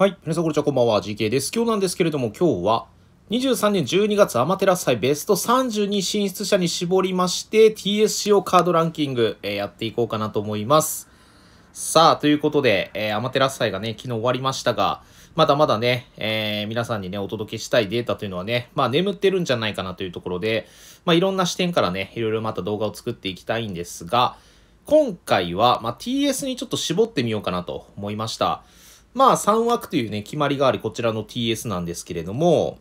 はい。皆さん、こんにちは。こんばんは。GK です。今日なんですけれども、今日は、23年12月アマテラス祭ベスト32進出者に絞りまして、TSCO カードランキング、えー、やっていこうかなと思います。さあ、ということで、えー、アマテラス祭がね、昨日終わりましたが、まだまだね、えー、皆さんにね、お届けしたいデータというのはね、まあ眠ってるんじゃないかなというところで、まあいろんな視点からね、いろいろまた動画を作っていきたいんですが、今回は、まあ、TS にちょっと絞ってみようかなと思いました。まあ3枠というね、決まりがありこちらの TS なんですけれども、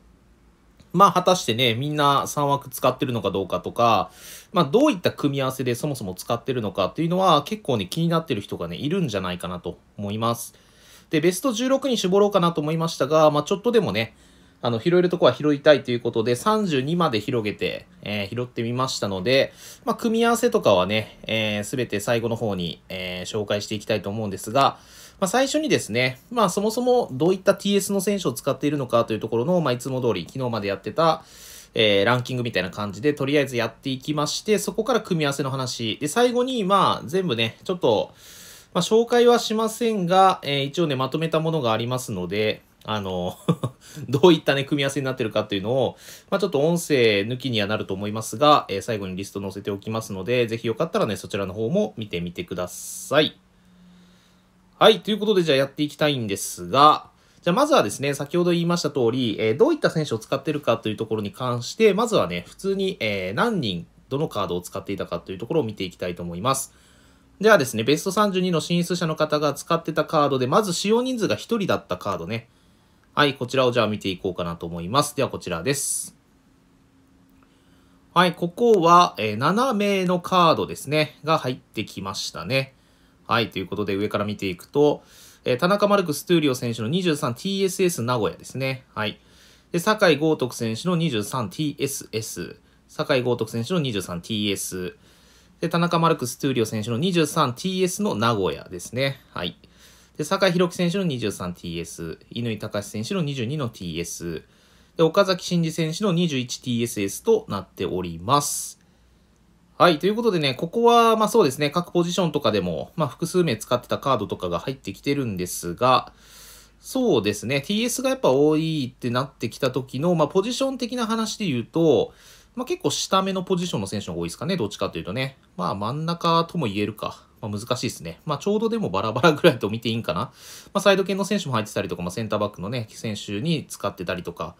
まあ果たしてね、みんな3枠使ってるのかどうかとか、まあどういった組み合わせでそもそも使ってるのかっていうのは結構ね、気になってる人がね、いるんじゃないかなと思います。で、ベスト16に絞ろうかなと思いましたが、まあちょっとでもね、あの、拾えるとこは拾いたいということで、32まで広げて、えー、拾ってみましたので、まあ、組み合わせとかはね、す、えー、べ、て最後の方に、えー、紹介していきたいと思うんですが、まあ、最初にですね、まあそもそもどういった TS の選手を使っているのかというところの、まあいつも通り昨日までやってた、えー、ランキングみたいな感じで、とりあえずやっていきまして、そこから組み合わせの話。で、最後に、まあ、全部ね、ちょっと、まあ、紹介はしませんが、えー、一応ね、まとめたものがありますので、あの どういったね、組み合わせになってるかっていうのを、まあ、ちょっと音声抜きにはなると思いますが、えー、最後にリスト載せておきますので、ぜひよかったらね、そちらの方も見てみてください。はい。ということで、じゃあやっていきたいんですが、じゃあまずはですね、先ほど言いました通り、えー、どういった選手を使ってるかというところに関して、まずはね、普通に、えー、何人、どのカードを使っていたかというところを見ていきたいと思います。ではですね、ベスト32の進出者の方が使ってたカードで、まず使用人数が1人だったカードね。はい、こちらをじゃあ見ていこうかなと思います。ではこちらです。はい、ここは、えー、7名のカードですね、が入ってきましたね。はい、ということで上から見ていくと、えー、田中マルクス・トゥーリオ選手の 23TSS 名古屋ですね。はい。で、酒井豪徳選手の 23TSS。酒井豪徳選手の 23TS。で、田中マルクス・トゥーリオ選手の 23TS の名古屋ですね。はい。で、酒井宏樹選手の 23TS。乾隆選手の22の TS。で、岡崎慎二選手の 21TSS となっております。はい。ということでね、ここは、まあそうですね、各ポジションとかでも、まあ複数名使ってたカードとかが入ってきてるんですが、そうですね、TS がやっぱ多いってなってきた時の、まあポジション的な話で言うと、まあ結構下目のポジションの選手が多いですかね、どっちかというとね。まあ真ん中とも言えるか。まあ難しいですね。まあちょうどでもバラバラぐらいと見ていいんかな。まあサイド系の選手も入ってたりとか、まあセンターバックのね、選手に使ってたりとか。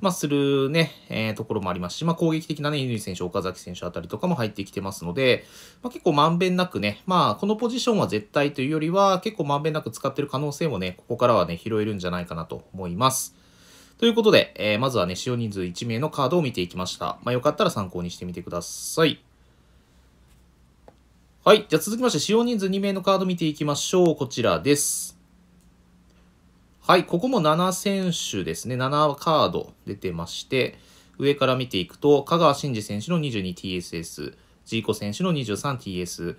まあ、するね、えー、ところもありますし、まあ、攻撃的なね、乾選手、岡崎選手あたりとかも入ってきてますので、まあ、結構まんべんなくね、まあ、このポジションは絶対というよりは、結構まんべんなく使ってる可能性もね、ここからはね、拾えるんじゃないかなと思います。ということで、えー、まずはね、使用人数1名のカードを見ていきました。まあ、よかったら参考にしてみてください。はい。じゃあ続きまして、使用人数2名のカード見ていきましょう。こちらです。はい、ここも7選手ですね。7カード出てまして、上から見ていくと、香川真司選手の 22TSS、ジーコ選手の 23TS、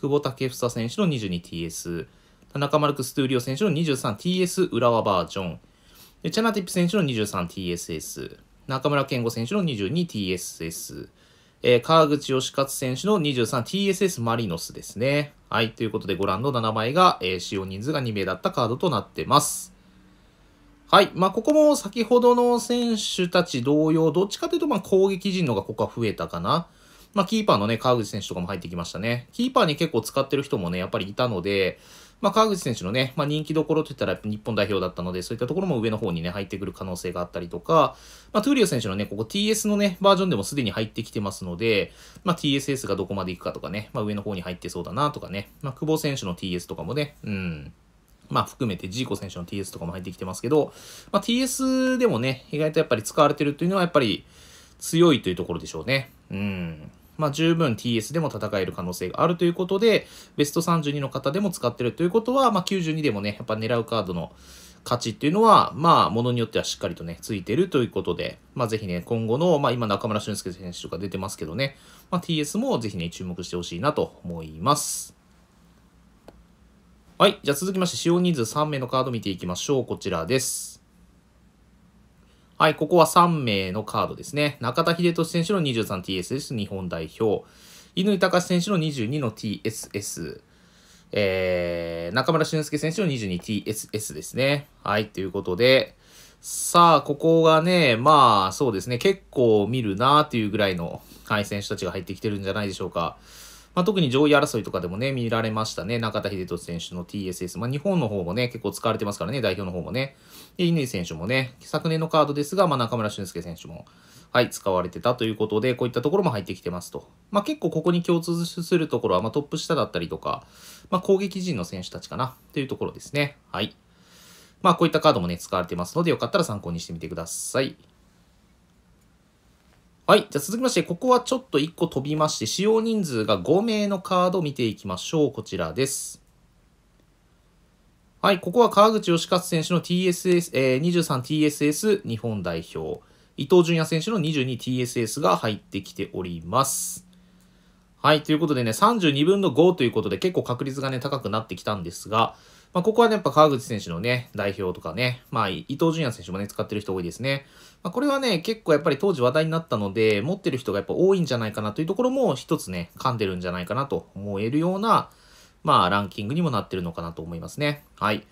久保建英選手の 22TS、田中マルクス・トゥーリオ選手の 23TS 浦和バージョン、でチャナティップ選手の 23TSS、中村健吾選手の 22TSS、えー、川口義勝選手の 23TSS マリノスですね。はい、ということでご覧の7枚が、えー、使用人数が2名だったカードとなってます。はい。まあ、ここも先ほどの選手たち同様、どっちかというと、ま攻撃陣のがここは増えたかな。まあ、キーパーのね、川口選手とかも入ってきましたね。キーパーに結構使ってる人もね、やっぱりいたので、まあ、川口選手のね、まあ、人気どころって言ったら日本代表だったので、そういったところも上の方にね、入ってくる可能性があったりとか、まあ、トゥーリオ選手のね、ここ TS のね、バージョンでもすでに入ってきてますので、まあ、TSS がどこまで行くかとかね、まあ、上の方に入ってそうだなとかね、まあ、久保選手の TS とかもね、うん。まあ含めてジーコ選手の TS とかも入ってきてますけど、まあ TS でもね、意外とやっぱり使われてるっていうのはやっぱり強いというところでしょうね。うん。まあ十分 TS でも戦える可能性があるということで、ベスト32の方でも使ってるということは、まあ92でもね、やっぱ狙うカードの価値っていうのは、まあ、ものによってはしっかりとね、ついてるということで、まあ、ぜひね、今後の、まあ、今、中村俊輔選手とか出てますけどね、まあ、TS もぜひね、注目してほしいなと思います。はい。じゃあ続きまして、使用人数3名のカード見ていきましょう。こちらです。はい。ここは3名のカードですね。中田秀俊選手の 23TS です。日本代表。乾隆選手の22の TSS。えー、中村俊輔選手の 22TSS ですね。はい。ということで、さあ、ここがね、まあ、そうですね。結構見るなーっていうぐらいの、はい、選手たちが入ってきてるんじゃないでしょうか。まあ、特に上位争いとかでもね、見られましたね。中田英寿選手の TSS。まあ、日本の方もね、結構使われてますからね、代表の方もね。で、乾選手もね、昨年のカードですが、まあ、中村俊輔選手も、はい、使われてたということで、こういったところも入ってきてますと。まあ、結構ここに共通するところは、まあ、トップ下だったりとか、まあ、攻撃陣の選手たちかな、というところですね。はい。まあ、こういったカードもね、使われてますので、よかったら参考にしてみてください。はい。じゃ続きまして、ここはちょっと1個飛びまして、使用人数が5名のカードを見ていきましょう。こちらです。はい。ここは川口義勝選手の TSS、えー、23TSS 日本代表。伊東純也選手の 22TSS が入ってきております。はい。ということでね、32分の5ということで結構確率がね、高くなってきたんですが、まあ、ここはね、やっぱ川口選手のね、代表とかね、まあ、伊東純也選手もね、使ってる人多いですね。まあ、これはね、結構やっぱり当時話題になったので、持ってる人がやっぱ多いんじゃないかなというところも、一つね、噛んでるんじゃないかなと思えるような、まあ、ランキングにもなってるのかなと思いますね。はい。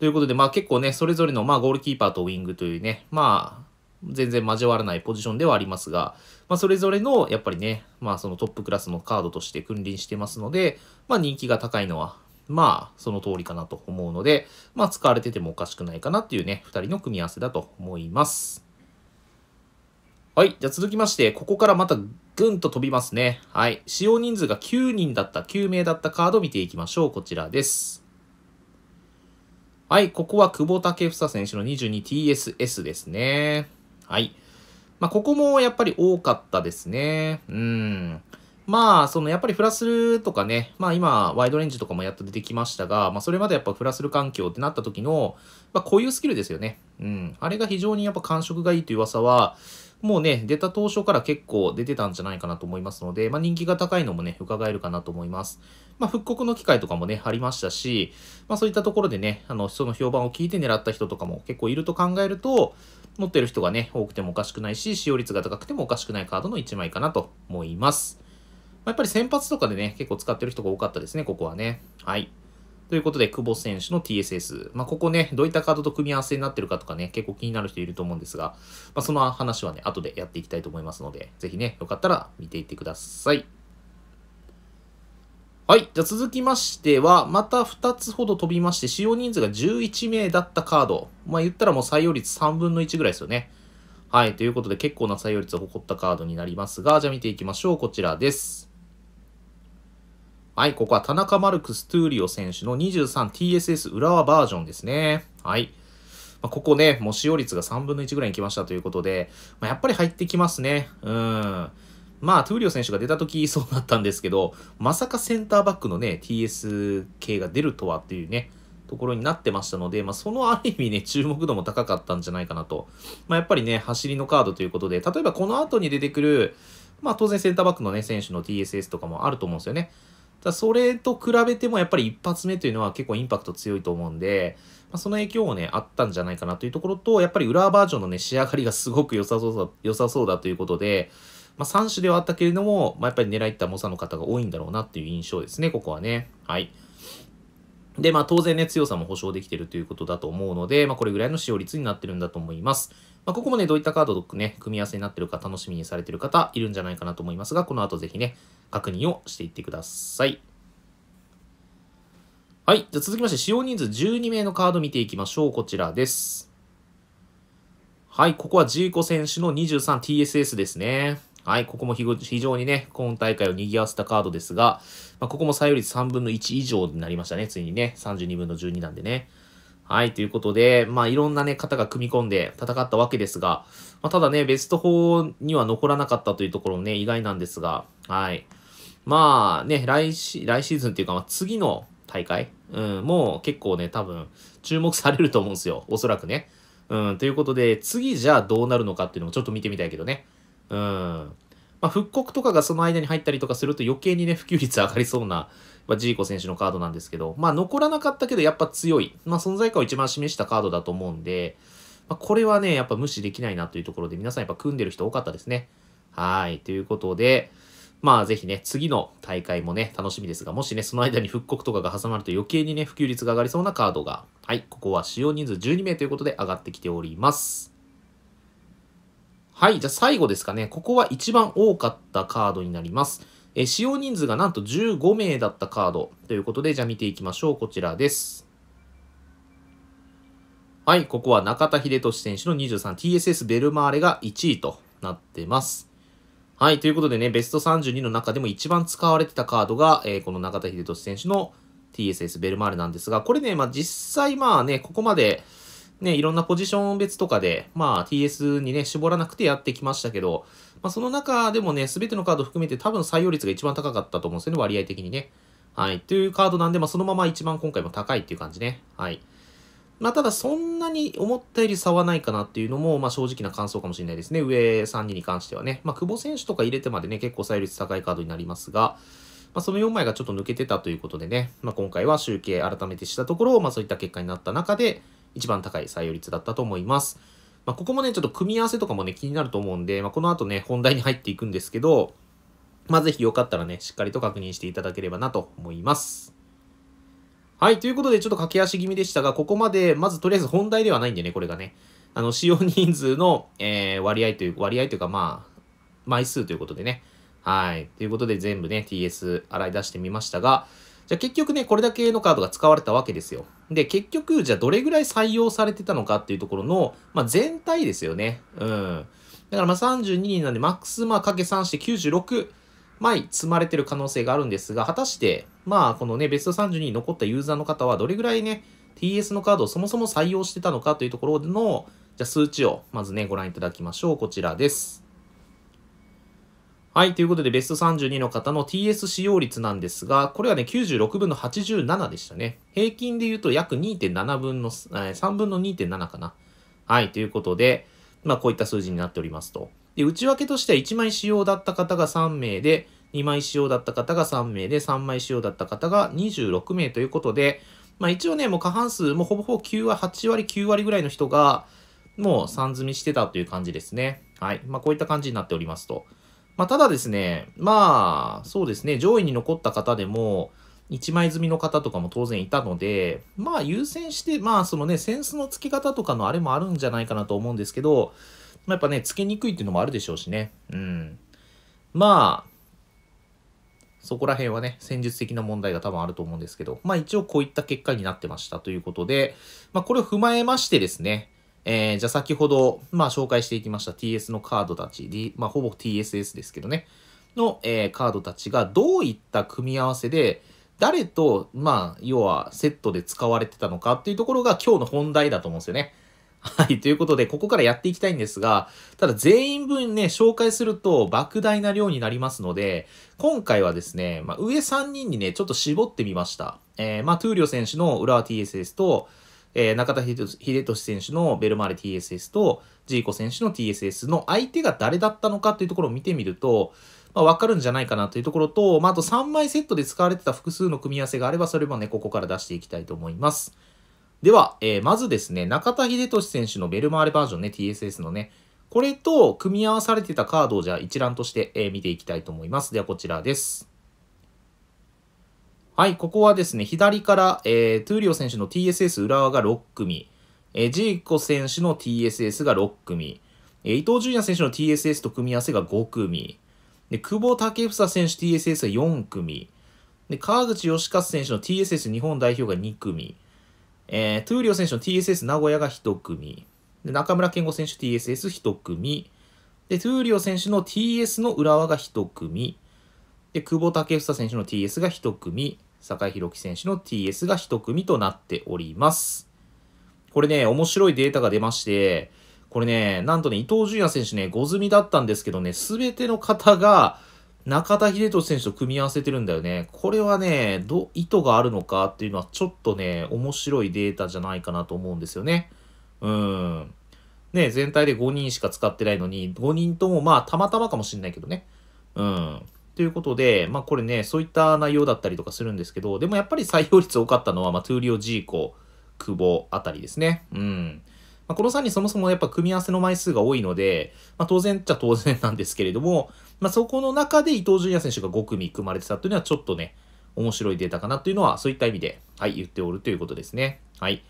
ということで、まあ結構ね、それぞれの、まあゴールキーパーとウィングというね、まあ、全然交わらないポジションではありますが、まあそれぞれの、やっぱりね、まあそのトップクラスのカードとして君臨してますので、まあ人気が高いのは、まあ、その通りかなと思うので、まあ、使われててもおかしくないかなっていうね、2人の組み合わせだと思います。はい。じゃあ続きまして、ここからまたぐんと飛びますね。はい。使用人数が9人だった、9名だったカード見ていきましょう。こちらです。はい。ここは久保建英選手の 22TSS ですね。はい。まあ、ここもやっぱり多かったですね。うん。まあ、そのやっぱりフラスルとかね、まあ今、ワイドレンジとかもやっと出てきましたが、まあそれまでやっぱフラスル環境ってなった時の、まあこういうスキルですよね。うん。あれが非常にやっぱ感触がいいという噂は、もうね、出た当初から結構出てたんじゃないかなと思いますので、まあ人気が高いのもね、伺えるかなと思います。まあ復刻の機会とかもね、ありましたし、まあそういったところでね、あの、その評判を聞いて狙った人とかも結構いると考えると、持ってる人がね、多くてもおかしくないし、使用率が高くてもおかしくないカードの1枚かなと思います。やっぱり先発とかでね、結構使ってる人が多かったですね、ここはね。はい。ということで、久保選手の TSS。まあ、ここね、どういったカードと組み合わせになってるかとかね、結構気になる人いると思うんですが、まあ、その話はね、後でやっていきたいと思いますので、ぜひね、よかったら見ていってください。はい。じゃあ続きましては、また2つほど飛びまして、使用人数が11名だったカード。まあ、言ったらもう採用率3分の1ぐらいですよね。はい。ということで、結構な採用率を誇ったカードになりますが、じゃあ見ていきましょう。こちらです。はい、ここは田中マルクス・トゥーリオ選手の 23TSS 浦和バージョンですね。はい。まあ、ここね、もう使用率が3分の1ぐらいに来ましたということで、まあ、やっぱり入ってきますね。うん。まあ、トゥーリオ選手が出た時そうだったんですけど、まさかセンターバックのね、TS k が出るとはっていうね、ところになってましたので、まあ、そのある意味ね、注目度も高かったんじゃないかなと。まあ、やっぱりね、走りのカードということで、例えばこの後に出てくる、まあ、当然センターバックのね、選手の TSS とかもあると思うんですよね。だそれと比べてもやっぱり一発目というのは結構インパクト強いと思うんで、まあ、その影響もね、あったんじゃないかなというところと、やっぱり裏バージョンのね、仕上がりがすごく良さそうだ、良さそうだということで、まあ、3種ではあったけれども、まあ、やっぱり狙いった猛者の方が多いんだろうなっていう印象ですね、ここはね。はい。で、まあ当然ね、強さも保証できてるということだと思うので、まあこれぐらいの使用率になってるんだと思います。まあ、ここもね、どういったカードとね、組み合わせになってるか楽しみにされてる方いるんじゃないかなと思いますが、この後ぜひね、確認をしていってください。はい。じゃ続きまして、使用人数12名のカード見ていきましょう。こちらです。はい。ここはジーコ選手の 23TSS ですね。はい。ここも非常にね、今大会を賑わせたカードですが、まあ、ここも採用率3分の1以上になりましたね。ついにね、32分の12なんでね。はい、ということで、まあいろんなね、方が組み込んで戦ったわけですが、まあただね、ベスト4には残らなかったというところもね、意外なんですが、はい。まあね、来シ来シーズンっていうか、まあ、次の大会、うん、もう結構ね、多分注目されると思うんですよ。おそらくね。うん、ということで、次じゃあどうなるのかっていうのもちょっと見てみたいけどね。うん。まあ、復刻とかがその間に入ったりとかすると余計にね、普及率上がりそうなまあ、ジーコ選手のカードなんですけど、まあ、残らなかったけどやっぱ強い、まあ、存在感を一番示したカードだと思うんで、まあ、これはね、やっぱ無視できないなというところで、皆さんやっぱ組んでる人多かったですね。はい。ということで、まあぜひね、次の大会もね、楽しみですが、もしね、その間に復刻とかが挟まると余計にね、普及率が上がりそうなカードが、はい、ここは使用人数12名ということで上がってきております。はい、じゃあ最後ですかね。ここは一番多かったカードになります。え使用人数がなんと15名だったカードということで、じゃあ見ていきましょう。こちらです。はい、ここは中田秀俊選手の 23TSS ベルマーレが1位となってます。はい、ということでね、ベスト32の中でも一番使われてたカードが、えー、この中田秀俊選手の TSS ベルマーレなんですが、これね、まあ実際まあね、ここまで、ね、いろんなポジション別とかで、まあ TS にね、絞らなくてやってきましたけど、まあその中でもね、すべてのカード含めて多分採用率が一番高かったと思うんですよね、割合的にね。はい。というカードなんで、まあそのまま一番今回も高いっていう感じね。はい。まあただそんなに思ったより差はないかなっていうのも、まあ正直な感想かもしれないですね。上3人に関してはね。まあ久保選手とか入れてまでね、結構採用率高いカードになりますが、まあ、その4枚がちょっと抜けてたということでね、まあ、今回は集計改めてしたところ、まあ、そういった結果になった中で、一番高い採用率だったと思います。まあ、ここもね、ちょっと組み合わせとかもね、気になると思うんで、まあ、この後ね、本題に入っていくんですけど、まあ、ぜひよかったらね、しっかりと確認していただければなと思います。はい、ということで、ちょっと駆け足気味でしたが、ここまで、まずとりあえず本題ではないんでね、これがね、あの、使用人数の、えー、割合という、割合というか、まあ、枚数ということでね、はい。ということで全部ね、TS 洗い出してみましたが、じゃあ結局ね、これだけのカードが使われたわけですよ。で、結局、じゃあどれぐらい採用されてたのかっていうところの、まあ、全体ですよね。うん。だからまあ32人なんで、マックスまあかけ3して96枚積まれてる可能性があるんですが、果たして、まあこのね、ベスト32に残ったユーザーの方はどれぐらいね、TS のカードをそもそも採用してたのかというところの、じゃあ数値をまずね、ご覧いただきましょう。こちらです。はい。ということで、ベスト32の方の TS 使用率なんですが、これはね、96分の87でしたね。平均で言うと約2.7分の、えー、3分の2.7かな。はい。ということで、まあ、こういった数字になっておりますと。で、内訳としては1枚使用だった方が3名で、2枚使用だった方が3名で、3枚使用だった方が26名ということで、まあ一応ね、もう過半数、もうほぼほぼ9割、8割、9割ぐらいの人が、もう3積みしてたという感じですね。はい。まあこういった感じになっておりますと。まあ、ただですね、まあ、そうですね、上位に残った方でも、1枚済みの方とかも当然いたので、まあ優先して、まあそのね、センスの付け方とかのあれもあるんじゃないかなと思うんですけど、まあ、やっぱね、付けにくいっていうのもあるでしょうしね。うん。まあ、そこら辺はね、戦術的な問題が多分あると思うんですけど、まあ一応こういった結果になってましたということで、まあこれを踏まえましてですね、えー、じゃあ先ほど、まあ、紹介していきました TS のカードたち、D、まあ、ほぼ TSS ですけどね、の、えー、カードたちがどういった組み合わせで、誰と、まあ、要はセットで使われてたのかっていうところが今日の本題だと思うんですよね。はい。ということで、ここからやっていきたいんですが、ただ全員分ね、紹介すると莫大な量になりますので、今回はですね、まあ、上3人にね、ちょっと絞ってみました。えー、まあ、トゥーリオ選手の裏は TSS と、えー、中田英寿選手のベルマーレ TSS と、ジーコ選手の TSS の相手が誰だったのかというところを見てみると、まあ、わかるんじゃないかなというところと、まあ、あと3枚セットで使われてた複数の組み合わせがあれば、それもね、ここから出していきたいと思います。では、えー、まずですね、中田英寿選手のベルマーレバージョンね、TSS のね、これと組み合わされてたカードをじゃあ一覧として、えー、見ていきたいと思います。ではこちらです。はい、ここはですね、左から、えー、トゥーリオ選手の TSS 浦和が6組、えー、ジーコ選手の TSS が6組、えー、伊東純也選手の TSS と組み合わせが5組、で久保建英選手 TSS が4組、で川口義勝選手の TSS 日本代表が2組、えー、トゥーリオ選手の TSS 名古屋が1組、で中村健吾選手 TSS1 組、でトゥーリオ選手の TS の浦和が1組、で久保建英選手の TS が1組、酒井宏樹選手の TS が1組となっております。これね、面白いデータが出まして、これね、なんとね、伊東純也選手ね、5組みだったんですけどね、すべての方が、中田英寿選手と組み合わせてるんだよね。これはね、ど、意図があるのかっていうのは、ちょっとね、面白いデータじゃないかなと思うんですよね。うん。ね、全体で5人しか使ってないのに、5人とも、まあ、たまたまかもしんないけどね。うん。ということで、まあこれね、そういった内容だったりとかするんですけど、でもやっぱり採用率多かったのは、まあ、トゥーリオ・ジーコ、久保あたりですね。うん。まあ、この3人そもそもやっぱ組み合わせの枚数が多いので、まあ、当然っちゃ当然なんですけれども、まあ、そこの中で伊東純也選手が5組組まれてたというのはちょっとね、面白いデータかなというのは、そういった意味で、はい、言っておるということですね。はい。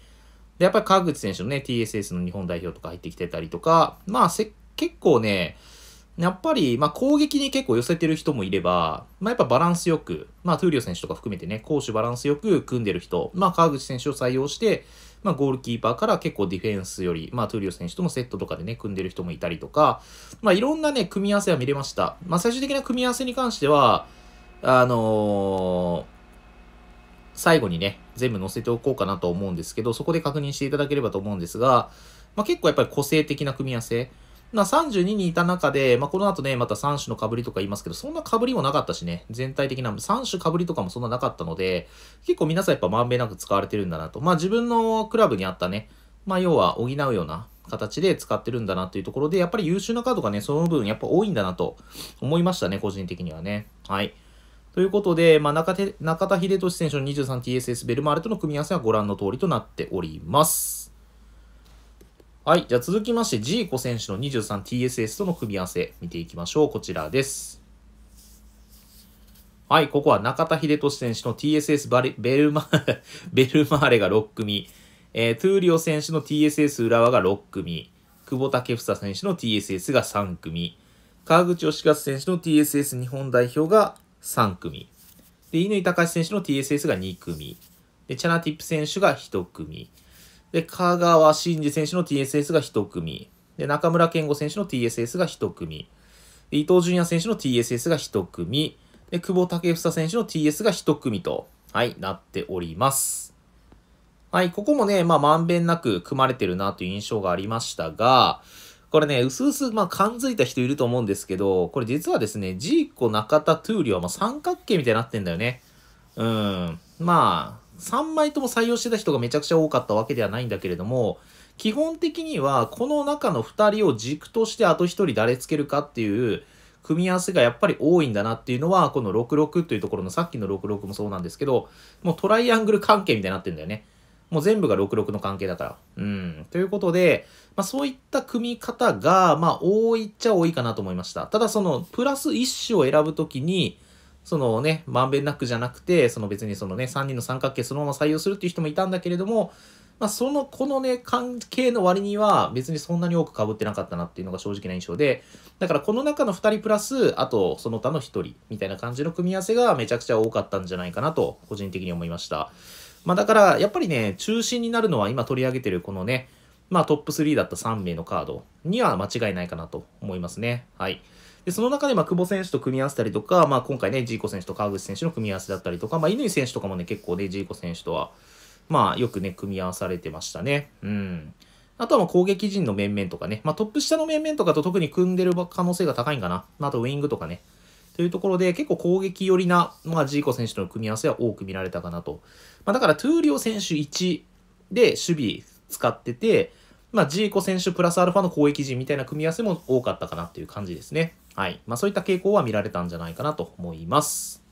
で、やっぱり川口選手のね、TSS の日本代表とか入ってきてたりとか、まあせ、結構ね、やっぱり、まあ、攻撃に結構寄せてる人もいれば、まあ、やっぱバランスよく、まあ、トゥーリオ選手とか含めてね、攻守バランスよく組んでる人、まあ、川口選手を採用して、まあ、ゴールキーパーから結構ディフェンスより、まあ、トゥーリオ選手とのセットとかでね、組んでる人もいたりとか、まあ、いろんなね、組み合わせは見れました。まあ、最終的な組み合わせに関しては、あのー最後にね、全部載せておこうかなと思うんですけど、そこで確認していただければと思うんですが、まあ、結構やっぱり個性的な組み合わせ。な32にいた中で、まあ、この後ね、また3種のかぶりとか言いますけど、そんな被りもなかったしね、全体的な3種かぶりとかもそんななかったので、結構皆さんやっぱまんべんなく使われてるんだなと。まあ、自分のクラブにあったね、まあ、要は補うような形で使ってるんだなというところで、やっぱり優秀なカードがね、その分やっぱ多いんだなと思いましたね、個人的にはね。はい。ということで、まあ、中田秀俊選手の 23TSS ベルマーレとの組み合わせはご覧の通りとなっております。はい。じゃあ続きまして、ジーコ選手の 23TSS との組み合わせ見ていきましょう。こちらです。はい。ここは中田秀俊選手の TSS バレベルマ ベルマーレが6組、えー、トゥーリオ選手の TSS 浦和が6組、久保建英選手の TSS が3組、川口義勝選手の TSS 日本代表が3組、で、乾隆選手の TSS が2組、で、チャナティップ選手が1組、で、香川真司選手の TSS が1組。で、中村健吾選手の TSS が1組。伊東純也選手の TSS が1組。で、久保建英選手の TS が1組と、はい、なっております。はい、ここもね、まあ、まんべんなく組まれてるなという印象がありましたが、これね、うすうす、まあ、感づいた人いると思うんですけど、これ実はですね、ジーコ、中田、トゥーリは、まあ、三角形みたいになってんだよね。うん。まあ、3枚とも採用してた人がめちゃくちゃ多かったわけではないんだけれども、基本的にはこの中の2人を軸としてあと1人誰つけるかっていう組み合わせがやっぱり多いんだなっていうのは、この66というところのさっきの66もそうなんですけど、もうトライアングル関係みたいになってんだよね。もう全部が66の関係だから。うん。ということで、まあそういった組み方が、まあ多いっちゃ多いかなと思いました。ただそのプラス1種を選ぶときに、そのね、まんべんなくじゃなくて、その別にそのね、3人の三角形そのまま採用するっていう人もいたんだけれども、まあ、その、このね、関係の割には別にそんなに多く被ってなかったなっていうのが正直な印象で、だからこの中の2人プラス、あとその他の1人みたいな感じの組み合わせがめちゃくちゃ多かったんじゃないかなと、個人的に思いました。まあ、だから、やっぱりね、中心になるのは今取り上げてるこのね、まあトップ3だった3名のカードには間違いないかなと思いますね。はい。で、その中で、まあ、久保選手と組み合わせたりとか、まあ、今回ね、ジーコ選手と川口選手の組み合わせだったりとか、まあ、乾選手とかもね、結構ね、ジーコ選手とは、まあ、よくね、組み合わされてましたね。うん。あとは攻撃陣の面々とかね、まあ、トップ下の面々とかと特に組んでる可能性が高いんかな。あとウィングとかね。というところで結構攻撃寄りな、まあ、ジーコ選手との組み合わせは多く見られたかなと。まあ、だからトゥーリオ選手1で守備使ってて、まあ、ジーコ選手プラスアルファの攻撃陣みたいな組み合わせも多かったかなっていう感じですね。はい。まあそういった傾向は見られたんじゃないかなと思います。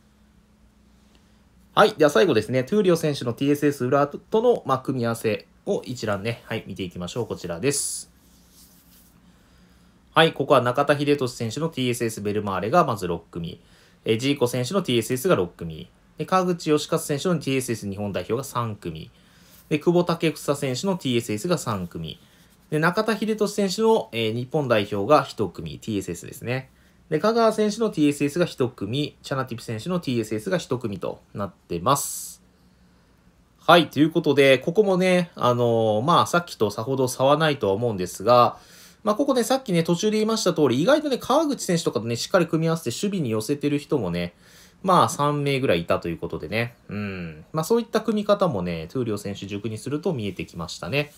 はい。では最後ですね、トゥーリオ選手の TSS 裏との、まあ、組み合わせを一覧ね、はい、見ていきましょう。こちらです。はい。ここは中田秀俊選手の TSS ベルマーレがまず6組。えジーコ選手の TSS が6組。で川口義勝選手の TSS 日本代表が3組。で久保建英選手の TSS が3組。で中田英寿選手の、えー、日本代表が1組、TSS ですね。で、香川選手の TSS が1組、チャナティプ選手の TSS が1組となってます。はい、ということで、ここもね、あのー、まあ、さっきとさほど差はないとは思うんですが、まあ、ここね、さっきね、途中で言いました通り、意外とね、川口選手とかとね、しっかり組み合わせて守備に寄せてる人もね、まあ、3名ぐらいいたということでね、うん。まあ、そういった組み方もね、トゥーリオ選手塾にすると見えてきましたね。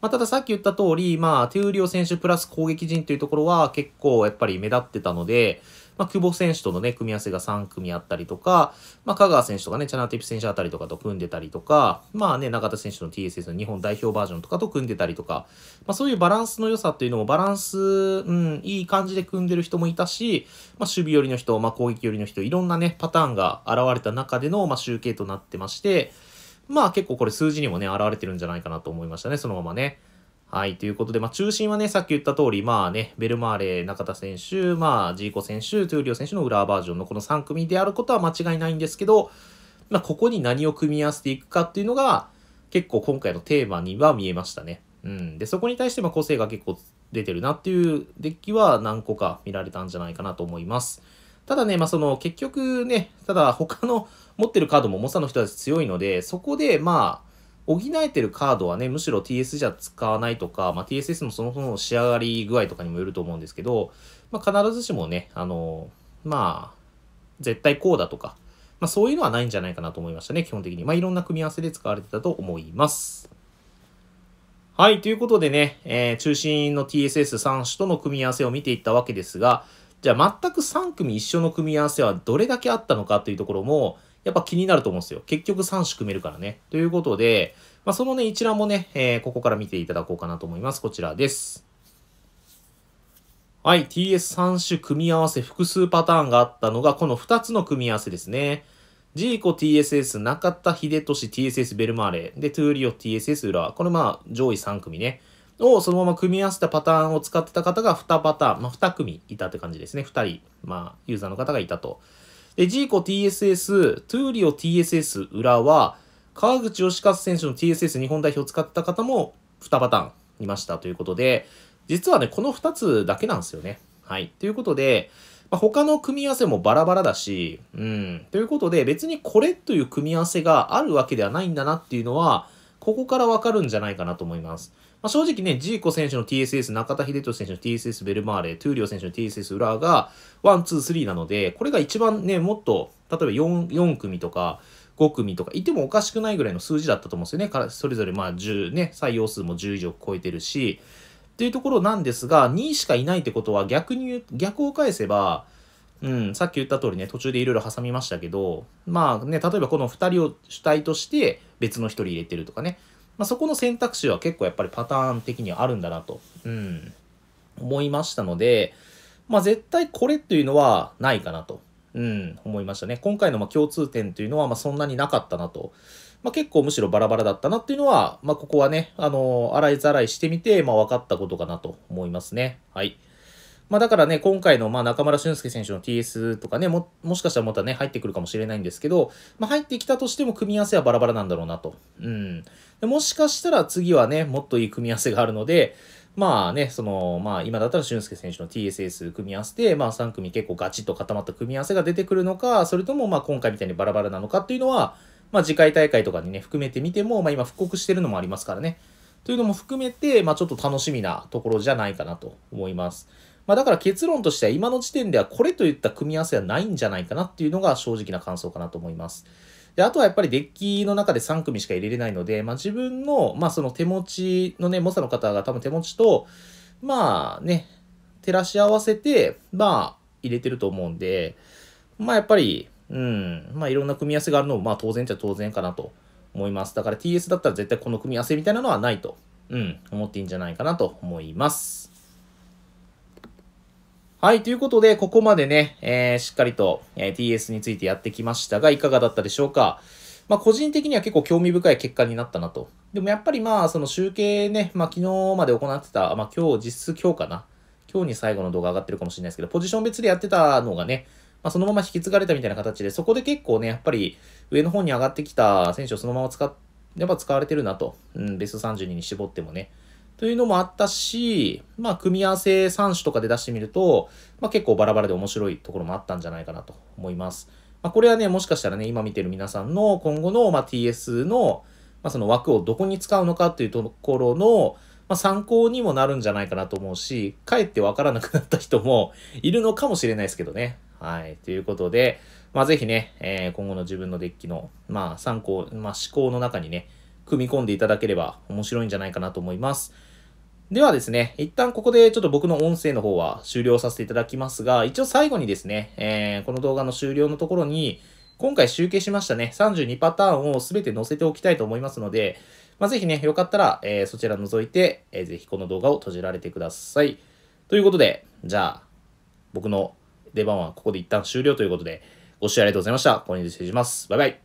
まあ、たださっき言った通り、まあ、テューリオ選手プラス攻撃陣というところは結構やっぱり目立ってたので、まあ、久保選手とのね、組み合わせが3組あったりとか、まあ、香川選手とかね、チャナティプ選手あたりとかと組んでたりとか、まあね、中田選手の TSS の日本代表バージョンとかと組んでたりとか、まあ、そういうバランスの良さっていうのも、バランス、うん、いい感じで組んでる人もいたし、まあ、守備寄りの人、まあ、攻撃寄りの人、いろんなね、パターンが現れた中での、まあ、集計となってまして、まあ結構これ数字にもね、現れてるんじゃないかなと思いましたね、そのままね。はい、ということで、まあ中心はね、さっき言った通り、まあね、ベルマーレ、中田選手、まあジーコ選手、トゥーリオ選手の裏バージョンのこの3組であることは間違いないんですけど、まあここに何を組み合わせていくかっていうのが、結構今回のテーマには見えましたね。うん。で、そこに対してま個性が結構出てるなっていうデッキは何個か見られたんじゃないかなと思います。ただね、まあ、その、結局ね、ただ他の持ってるカードも猛者の人たち強いので、そこで、まあ、補えてるカードはね、むしろ TS じゃ使わないとか、まあ、TSS のそのその仕上がり具合とかにもよると思うんですけど、まあ、必ずしもね、あの、まあ、絶対こうだとか、まあ、そういうのはないんじゃないかなと思いましたね、基本的に。まあ、いろんな組み合わせで使われてたと思います。はい、ということでね、えー、中心の TSS3 種との組み合わせを見ていったわけですが、じゃあ全く3組一緒の組み合わせはどれだけあったのかというところも、やっぱ気になると思うんですよ。結局3種組めるからね。ということで、まあ、そのね、一覧もね、えー、ここから見ていただこうかなと思います。こちらです。はい、TS3 種組み合わせ複数パターンがあったのが、この2つの組み合わせですね。ジーコ TSS、中田秀俊 TSS ベルマーレ、で、トゥーリオ TSS 裏。これまあ、上位3組ね。をそのまま組み合わせたパターンを使ってた方が2パターン、まあ、2組いたって感じですね。2人、まあ、ユーザーの方がいたと。で、ジーコ TSS、トゥーリオ TSS 裏は、川口義勝選手の TSS 日本代表を使った方も2パターンいましたということで、実はね、この2つだけなんですよね。はい。ということで、まあ、他の組み合わせもバラバラだし、うん。ということで、別にこれという組み合わせがあるわけではないんだなっていうのは、ここからわかるんじゃないかなと思います。まあ、正直ね、ジーコ選手の TSS、中田秀俊選手の TSS、ベルマーレ、トゥーリオ選手の TSS、裏が、ワン、ツー、スリーなので、これが一番ね、もっと、例えば 4, 4組とか、5組とかいてもおかしくないぐらいの数字だったと思うんですよね。それぞれまあ10ね、採用数も10以上超えてるし、っていうところなんですが、2位しかいないってことは逆に逆を返せば、うん、さっき言った通りね、途中でいろいろ挟みましたけど、まあね、例えばこの2人を主体として別の1人入れてるとかね、まあ、そこの選択肢は結構やっぱりパターン的にあるんだなと、うん、思いましたので、まあ、絶対これっていうのはないかなと、うん、思いましたね。今回のま共通点というのはまそんなになかったなと。まあ、結構むしろバラバラだったなっていうのは、まあ、ここはね、あのー、洗いざらいしてみて、まあ、分かったことかなと思いますね。はい。まあ、だからね、今回のま中村俊輔選手の TS とかねも、もしかしたらまたね、入ってくるかもしれないんですけど、まあ、入ってきたとしても組み合わせはバラバラなんだろうなと。うん。でもしかしたら次はね、もっといい組み合わせがあるので、まあね、その、まあ今だったら俊介選手の TSS 組み合わせで、まあ3組結構ガチッと固まった組み合わせが出てくるのか、それともまあ今回みたいにバラバラなのかっていうのは、まあ次回大会とかにね、含めてみても、まあ今復刻してるのもありますからね。というのも含めて、まあちょっと楽しみなところじゃないかなと思います。まあだから結論としては今の時点ではこれといった組み合わせはないんじゃないかなっていうのが正直な感想かなと思います。で、あとはやっぱりデッキの中で3組しか入れれないので、まあ、自分の、まあ、その手持ちのね、猛者の方が多分手持ちと、まあね、照らし合わせて、まあ、入れてると思うんで、まあ、やっぱり、うん、まあ、いろんな組み合わせがあるのも、まあ、当然っちゃ当然かなと思います。だから TS だったら絶対この組み合わせみたいなのはないと、うん、思っていいんじゃないかなと思います。はい、ということで、ここまでね、えー、しっかりと、えー、TS についてやってきましたが、いかがだったでしょうか。まあ、個人的には結構興味深い結果になったなと。でもやっぱりまあ、その集計ね、まあ、昨日まで行ってた、まあ、今日、実質今日かな。今日に最後の動画上がってるかもしれないですけど、ポジション別でやってたのがね、まあ、そのまま引き継がれたみたいな形で、そこで結構ね、やっぱり上の方に上がってきた選手をそのまま使っ、やっぱ使われてるなと。うん、ベスト32に絞ってもね。というのもあったし、まあ、組み合わせ3種とかで出してみると、まあ、結構バラバラで面白いところもあったんじゃないかなと思います。まあ、これはね、もしかしたらね、今見てる皆さんの今後の、ま TS の、まその枠をどこに使うのかっていうところの、ま参考にもなるんじゃないかなと思うし、かえってわからなくなった人も いるのかもしれないですけどね。はい。ということで、まあ、ぜひね、えー、今後の自分のデッキの、まあ、参考、まあ、思考の中にね、組み込んでいただければ面白いんじゃないかなと思います。ではですね、一旦ここでちょっと僕の音声の方は終了させていただきますが、一応最後にですね、えー、この動画の終了のところに、今回集計しましたね、32パターンを全て載せておきたいと思いますので、まあ、ぜひね、よかったら、えー、そちら覗いて、えー、ぜひこの動画を閉じられてください。ということで、じゃあ、僕の出番はここで一旦終了ということで、ご視聴ありがとうございました。これに失礼します。バイバイ。